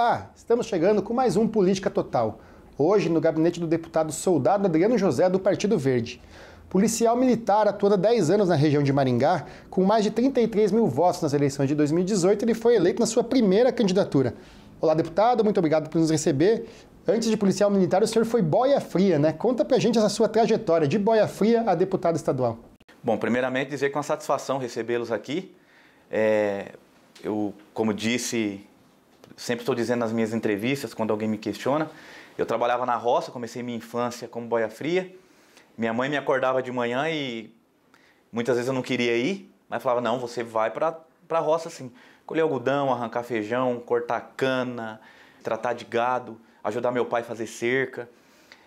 Olá, estamos chegando com mais um Política Total. Hoje, no gabinete do deputado soldado Adriano José, do Partido Verde. Policial militar atuando há 10 anos na região de Maringá, com mais de 33 mil votos nas eleições de 2018, ele foi eleito na sua primeira candidatura. Olá, deputado, muito obrigado por nos receber. Antes de policial militar, o senhor foi boia fria, né? Conta pra gente essa sua trajetória de boia fria a deputado estadual. Bom, primeiramente dizer com é satisfação recebê-los aqui. É, eu, como disse sempre estou dizendo nas minhas entrevistas, quando alguém me questiona, eu trabalhava na roça, comecei minha infância como boia fria. Minha mãe me acordava de manhã e muitas vezes eu não queria ir, mas falava: não, você vai para a roça assim, colher algodão, arrancar feijão, cortar cana, tratar de gado, ajudar meu pai a fazer cerca.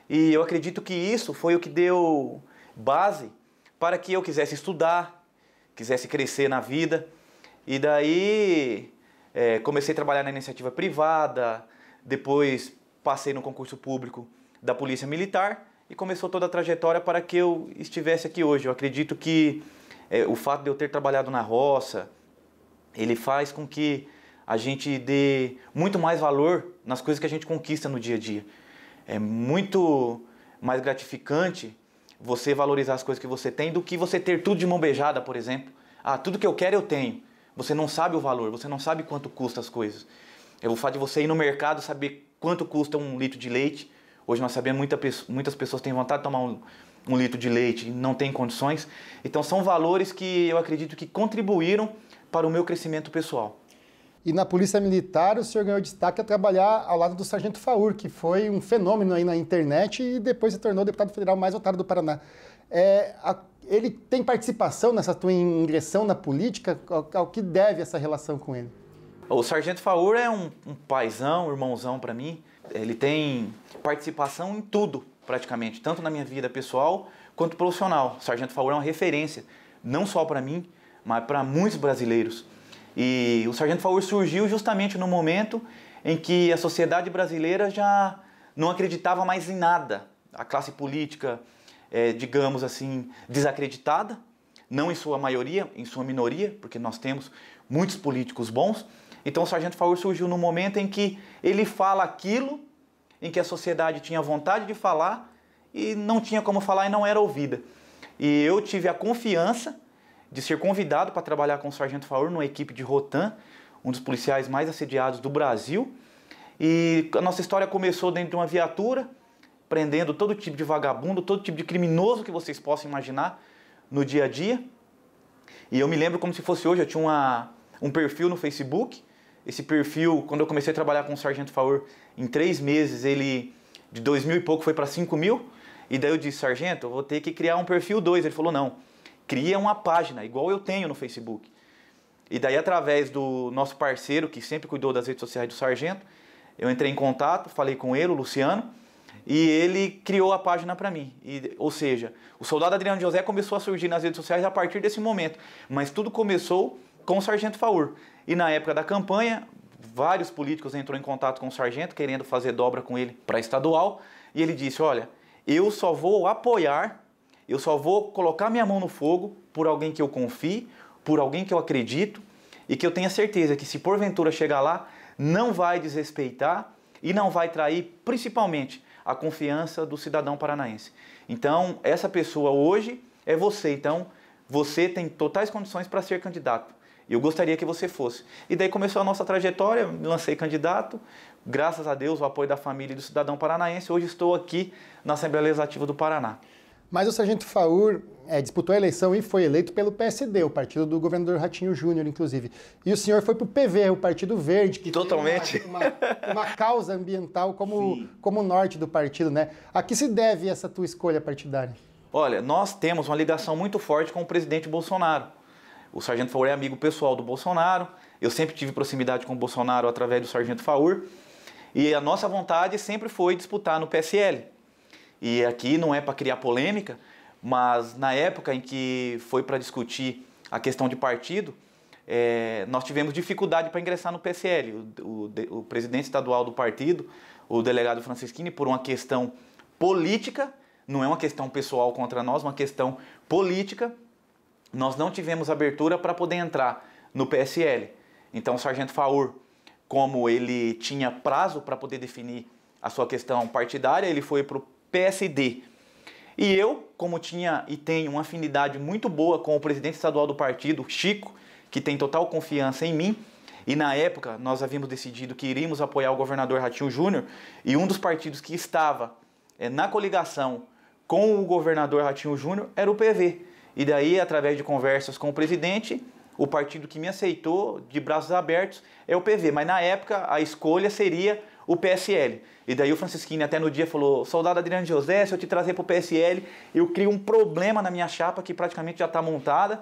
E eu acredito que isso foi o que deu base para que eu quisesse estudar, quisesse crescer na vida. E daí é, comecei a trabalhar na iniciativa privada, depois passei no concurso público da Polícia Militar e começou toda a trajetória para que eu estivesse aqui hoje. Eu acredito que é, o fato de eu ter trabalhado na roça, ele faz com que a gente dê muito mais valor nas coisas que a gente conquista no dia a dia. É muito mais gratificante você valorizar as coisas que você tem do que você ter tudo de mão beijada, por exemplo. Ah, tudo que eu quero eu tenho. Você não sabe o valor, você não sabe quanto custa as coisas. É o fato de você ir no mercado saber quanto custa um litro de leite. Hoje nós sabemos muita, muitas pessoas têm vontade de tomar um, um litro de leite e não têm condições. Então são valores que eu acredito que contribuíram para o meu crescimento pessoal. E na Polícia Militar o senhor ganhou destaque a trabalhar ao lado do Sargento Faur, que foi um fenômeno aí na internet e depois se tornou deputado federal mais votado do Paraná. É, a ele tem participação nessa tua ingressão na política? Ao, que deve essa relação com ele? O Sargento Faur é um, um paizão, irmãozão para mim. Ele tem participação em tudo, praticamente, tanto na minha vida pessoal quanto profissional. O Sargento Faur é uma referência, não só para mim, mas para muitos brasileiros. E o Sargento Faur surgiu justamente no momento em que a sociedade brasileira já não acreditava mais em nada. A classe política, é, digamos assim, desacreditada, não em sua maioria, em sua minoria, porque nós temos muitos políticos bons. Então o Sargento Faur surgiu no momento em que ele fala aquilo em que a sociedade tinha vontade de falar e não tinha como falar e não era ouvida. E eu tive a confiança de ser convidado para trabalhar com o Sargento Faur numa equipe de Rotan, um dos policiais mais assediados do Brasil. E a nossa história começou dentro de uma viatura, prendendo todo tipo de vagabundo, todo tipo de criminoso que vocês possam imaginar no dia a dia. E eu me lembro como se fosse hoje, eu tinha uma, um perfil no Facebook. Esse perfil, quando eu comecei a trabalhar com o Sargento Faur, em três meses ele de dois mil e pouco foi para cinco mil. E daí eu disse, Sargento, eu vou ter que criar um perfil 2. Ele falou, não, cria uma página, igual eu tenho no Facebook. E daí, através do nosso parceiro, que sempre cuidou das redes sociais do Sargento, eu entrei em contato, falei com ele, o Luciano, e ele criou a página para mim. E, ou seja, o soldado Adriano José começou a surgir nas redes sociais a partir desse momento. Mas tudo começou com o Sargento Faur. E na época da campanha, vários políticos entrou em contato com o sargento, querendo fazer dobra com ele para estadual. E ele disse: Olha, eu só vou apoiar, eu só vou colocar minha mão no fogo por alguém que eu confie, por alguém que eu acredito e que eu tenha certeza que, se porventura chegar lá, não vai desrespeitar e não vai trair, principalmente a confiança do cidadão paranaense. Então, essa pessoa hoje é você. Então, você tem totais condições para ser candidato. Eu gostaria que você fosse. E daí começou a nossa trajetória, lancei candidato, graças a Deus, o apoio da família e do cidadão paranaense. Hoje estou aqui na Assembleia Legislativa do Paraná. Mas o sargento Faur é, disputou a eleição e foi eleito pelo PSD, o partido do governador Ratinho Júnior, inclusive. E o senhor foi para o PV, o Partido Verde, que Totalmente. Uma, uma, uma, causa ambiental como, como norte do partido, né? A que se deve essa tua escolha partidária? Olha, nós temos uma ligação muito forte com o presidente Bolsonaro. O sargento Faur é amigo pessoal do Bolsonaro. Eu sempre tive proximidade com o Bolsonaro através do sargento Faur. E a nossa vontade sempre foi disputar no PSL. E aqui não é para criar polêmica, mas na época em que foi para discutir a questão de partido, é, nós tivemos dificuldade para ingressar no PSL. O, o, o, presidente estadual do partido, o delegado Francisquini, por uma questão política, não é uma questão pessoal contra nós, uma questão política, nós não tivemos abertura para poder entrar no PSL. Então o sargento Faur, como ele tinha prazo para poder definir a sua questão partidária, ele foi para o PSD. E eu, como tinha e tenho uma afinidade muito boa com o presidente estadual do partido, Chico, que tem total confiança em mim, e na época nós havíamos decidido que iríamos apoiar o governador Ratinho Júnior, e um dos partidos que estava é, na coligação com o governador Ratinho Júnior era o PV. E daí, através de conversas com o presidente, o partido que me aceitou de braços abertos é o PV. Mas na época a escolha seria o PSL. E daí o Francisquinho até no dia falou: Soldado Adriano José, se eu te trazer para o PSL, eu crio um problema na minha chapa que praticamente já está montada,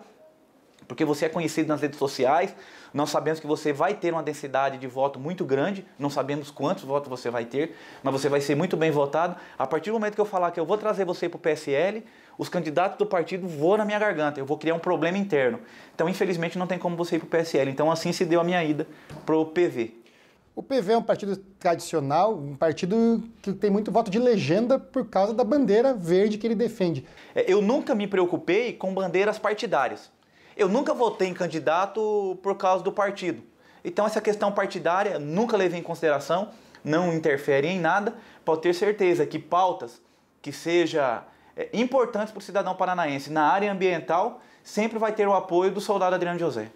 porque você é conhecido nas redes sociais. Nós sabemos que você vai ter uma densidade de voto muito grande, não sabemos quantos votos você vai ter, mas você vai ser muito bem votado. A partir do momento que eu falar que eu vou trazer você para o PSL, os candidatos do partido vão na minha garganta, eu vou criar um problema interno. Então, infelizmente, não tem como você ir para o PSL. Então, assim se deu a minha ida para o PV. O PV é um partido tradicional, um partido que tem muito voto de legenda por causa da bandeira verde que ele defende. É, eu nunca me preocupei com bandeiras partidárias. Eu nunca votei em candidato por causa do partido. Então essa questão partidária nunca levei em consideração, não interfere em nada. Pode ter certeza que pautas que sejam é, importantes para o cidadão paranaense na área ambiental sempre vai ter o apoio do soldado Adriano José.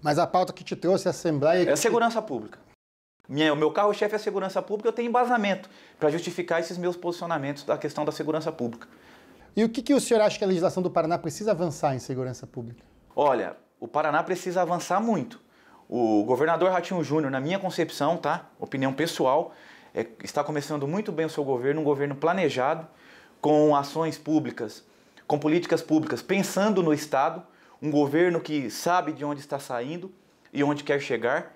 Mas a pauta que te trouxe a Assembleia... É a segurança te... pública o meu carro-chefe é a segurança pública, eu tenho embasamento para justificar esses meus posicionamentos da questão da segurança pública. E o que, que o senhor acha que a legislação do Paraná precisa avançar em segurança pública? Olha, o Paraná precisa avançar muito. O governador Ratinho Júnior, na minha concepção, tá? Opinião pessoal, é, está começando muito bem o seu governo, um governo planejado, com ações públicas, com políticas públicas, pensando no Estado, um governo que sabe de onde está saindo e onde quer chegar.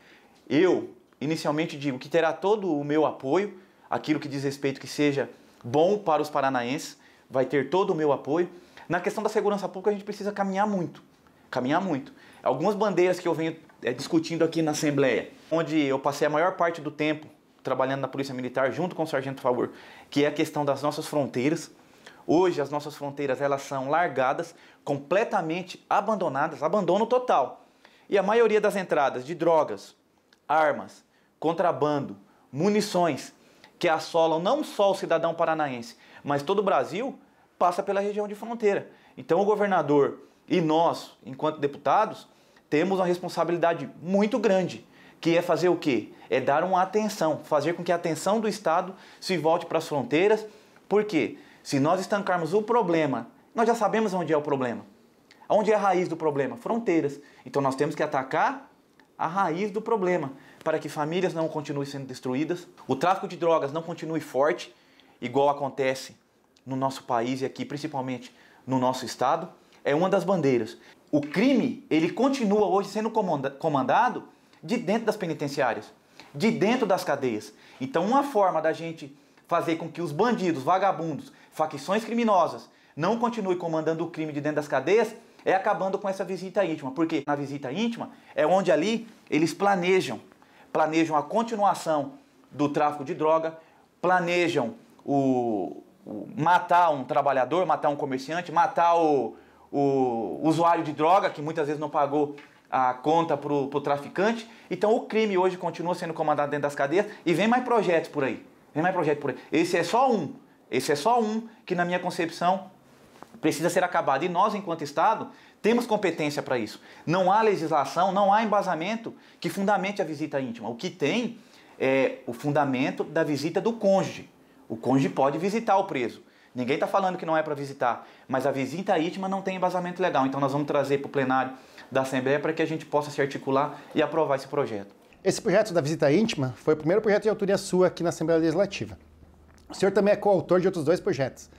Eu, inicialmente digo que terá todo o meu apoio, aquilo que diz respeito que seja bom para os paranaenses, vai ter todo o meu apoio. Na questão da segurança pública, a gente precisa caminhar muito. Caminhar muito. Algumas bandeiras que eu venho é, discutindo aqui na Assembleia, onde eu passei a maior parte do tempo trabalhando na Polícia Militar junto com o Sargento Favor, que é a questão das nossas fronteiras. Hoje as nossas fronteiras elas são largadas, completamente abandonadas, abandono total. E a maioria das entradas de drogas, armas, contrabando, munições que assolam não só o cidadão paranaense, mas todo o Brasil, passa pela região de fronteira. Então o governador e nós, enquanto deputados, temos uma responsabilidade muito grande, que é fazer o quê? É dar uma atenção, fazer com que a atenção do Estado se volte para as fronteiras, porque se nós estancarmos o problema, nós já sabemos onde é o problema. Onde é a raiz do problema? Fronteiras. Então nós temos que atacar a raiz do problema para que famílias não continuem sendo destruídas, o tráfico de drogas não continue forte, igual acontece no nosso país e aqui, principalmente no nosso estado, é uma das bandeiras. O crime, ele continua hoje sendo comandado de dentro das penitenciárias, de dentro das cadeias. Então, uma forma da gente fazer com que os bandidos, vagabundos, facções criminosas não continuem comandando o crime de dentro das cadeias é acabando com essa visita íntima, porque na visita íntima é onde ali eles planejam planejam a continuação do tráfico de droga, planejam o, o matar um trabalhador, matar um comerciante, matar o, o usuário de droga, que muitas vezes não pagou a conta para o traficante. Então o crime hoje continua sendo comandado dentro das cadeias e vem mais projetos por aí. Vem mais projetos por aí. Esse é só um. Esse é só um que, na minha concepção, precisa ser acabado. E nós, enquanto Estado, temos competência para isso. Não há legislação, não há embasamento que fundamente a visita íntima. O que tem é o fundamento da visita do cônjuge. O cônjuge pode visitar o preso. Ninguém está falando que não é para visitar, mas a visita íntima não tem embasamento legal. Então nós vamos trazer para o plenário da Assembleia para que a gente possa se articular e aprovar esse projeto. Esse projeto da visita íntima foi o primeiro projeto de autoria sua aqui na Assembleia Legislativa. O senhor também é coautor de outros dois projetos.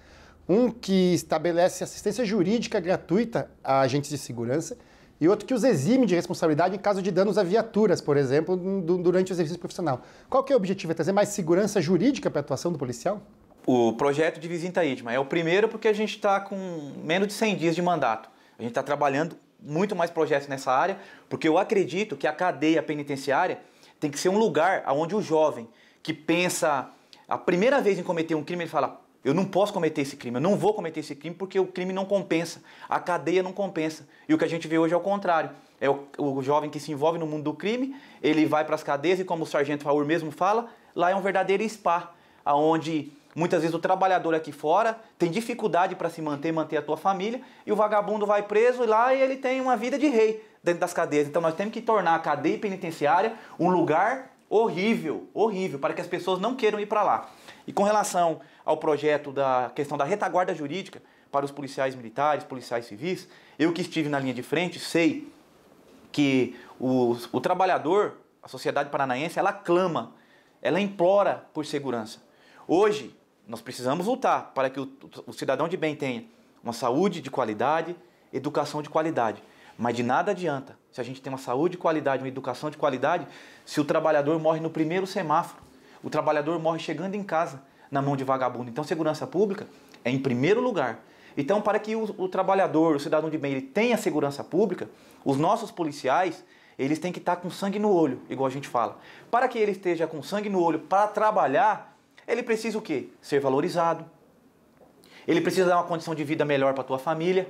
Um que estabelece assistência jurídica gratuita a agentes de segurança e outro que os exime de responsabilidade em caso de danos a viaturas, por exemplo, durante o exercício profissional. Qual que é o objetivo? É trazer mais segurança jurídica para a atuação do policial? O projeto de visita íntima é o primeiro porque a gente está com menos de 100 dias de mandato. A gente está trabalhando muito mais projetos nessa área, porque eu acredito que a cadeia penitenciária tem que ser um lugar onde o jovem que pensa a primeira vez em cometer um crime, ele fala, eu não posso cometer esse crime, eu não vou cometer esse crime porque o crime não compensa, a cadeia não compensa. E o que a gente vê hoje é o contrário. É o, o jovem que se envolve no mundo do crime, ele vai para as cadeias e, como o sargento Raul mesmo fala, lá é um verdadeiro spa, aonde muitas vezes o trabalhador aqui fora tem dificuldade para se manter, manter a tua família, e o vagabundo vai preso e lá ele tem uma vida de rei dentro das cadeias. Então nós temos que tornar a cadeia penitenciária um lugar horrível, horrível, para que as pessoas não queiram ir para lá. E com relação ao projeto da questão da retaguarda jurídica para os policiais militares, policiais civis, eu que estive na linha de frente sei que o, o trabalhador, a sociedade paranaense, ela clama, ela implora por segurança. Hoje, nós precisamos lutar para que o, o cidadão de bem tenha uma saúde de qualidade, educação de qualidade. Mas de nada adianta se a gente tem uma saúde de qualidade, uma educação de qualidade, se o trabalhador morre no primeiro semáforo o trabalhador morre chegando em casa na mão de vagabundo. Então, segurança pública é em primeiro lugar. Então, para que o, o trabalhador, o cidadão de bem, ele tenha segurança pública, os nossos policiais, eles têm que estar com sangue no olho, igual a gente fala. Para que ele esteja com sangue no olho para trabalhar, ele precisa o quê? Ser valorizado. Ele precisa dar uma condição de vida melhor para a tua família.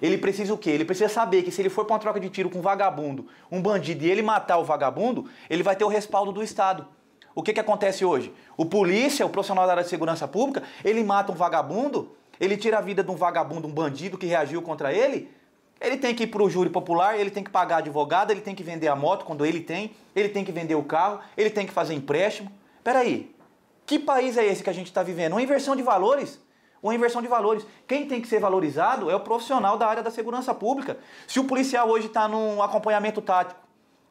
Ele precisa o quê? Ele precisa saber que se ele for para uma troca de tiro com um vagabundo, um bandido, e ele matar o vagabundo, ele vai ter o respaldo do Estado. O que, que acontece hoje? O polícia, o profissional da área de segurança pública, ele mata um vagabundo, ele tira a vida de um vagabundo, um bandido que reagiu contra ele, ele tem que ir para o júri popular, ele tem que pagar advogado, ele tem que vender a moto quando ele tem, ele tem que vender o carro, ele tem que fazer empréstimo. Peraí, que país é esse que a gente está vivendo? Uma inversão de valores? Uma inversão de valores. Quem tem que ser valorizado é o profissional da área da segurança pública. Se o policial hoje está num acompanhamento tático,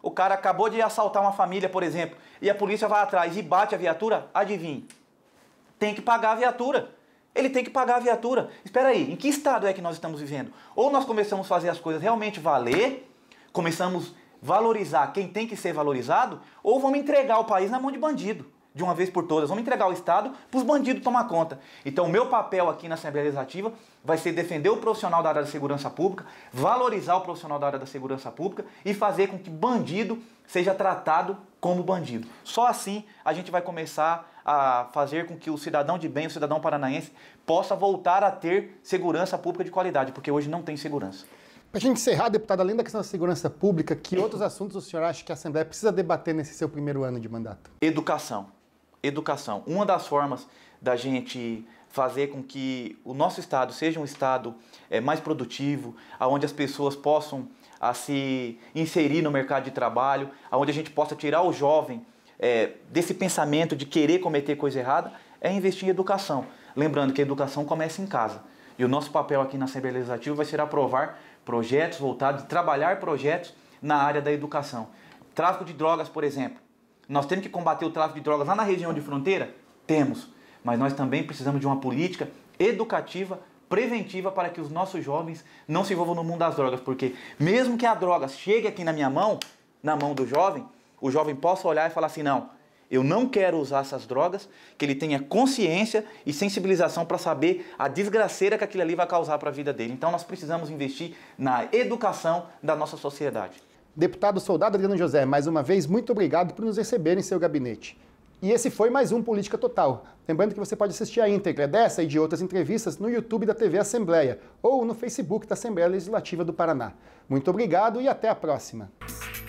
o cara acabou de assaltar uma família, por exemplo, e a polícia vai atrás e bate a viatura, adivinhe. Tem que pagar a viatura. Ele tem que pagar a viatura. Espera aí, em que estado é que nós estamos vivendo? Ou nós começamos a fazer as coisas realmente valer, começamos a valorizar quem tem que ser valorizado, ou vamos entregar o país na mão de bandido de uma vez por todas. Vamos entregar o Estado para os bandidos tomar conta. Então, o meu papel aqui na Assembleia Legislativa vai ser defender o profissional da área da segurança pública, valorizar o profissional da área da segurança pública e fazer com que bandido seja tratado como bandido. Só assim a gente vai começar a fazer com que o cidadão de bem, o cidadão paranaense, possa voltar a ter segurança pública de qualidade, porque hoje não tem segurança. Para a gente encerrar, deputado, além da questão da segurança pública, que outros assuntos o senhor acha que a Assembleia precisa debater nesse seu primeiro ano de mandato? Educação educação. Uma das formas da gente fazer com que o nosso estado seja um estado é, mais produtivo, aonde as pessoas possam a se inserir no mercado de trabalho, aonde a gente possa tirar o jovem é, desse pensamento de querer cometer coisa errada, é investir em educação. Lembrando que a educação começa em casa. E o nosso papel aqui na Assembleia Legislativa vai ser aprovar projetos voltados, trabalhar projetos na área da educação. Tráfico de drogas, por exemplo nós temos que combater o tráfico de drogas lá na região de fronteira? Temos. Mas nós também precisamos de uma política educativa, preventiva, para que os nossos jovens não se envolvam no mundo das drogas. Porque mesmo que a droga chegue aqui na minha mão, na mão do jovem, o jovem possa olhar e falar assim: não, eu não quero usar essas drogas, que ele tenha consciência e sensibilização para saber a desgraceira que aquilo ali vai causar para a vida dele. Então nós precisamos investir na educação da nossa sociedade. Deputado Soldado Adriano José, mais uma vez, muito obrigado por nos receber em seu gabinete. E esse foi mais um Política Total. Lembrando que você pode assistir a íntegra dessa e de outras entrevistas no YouTube da TV Assembleia ou no Facebook da Assembleia Legislativa do Paraná. Muito obrigado e até a próxima.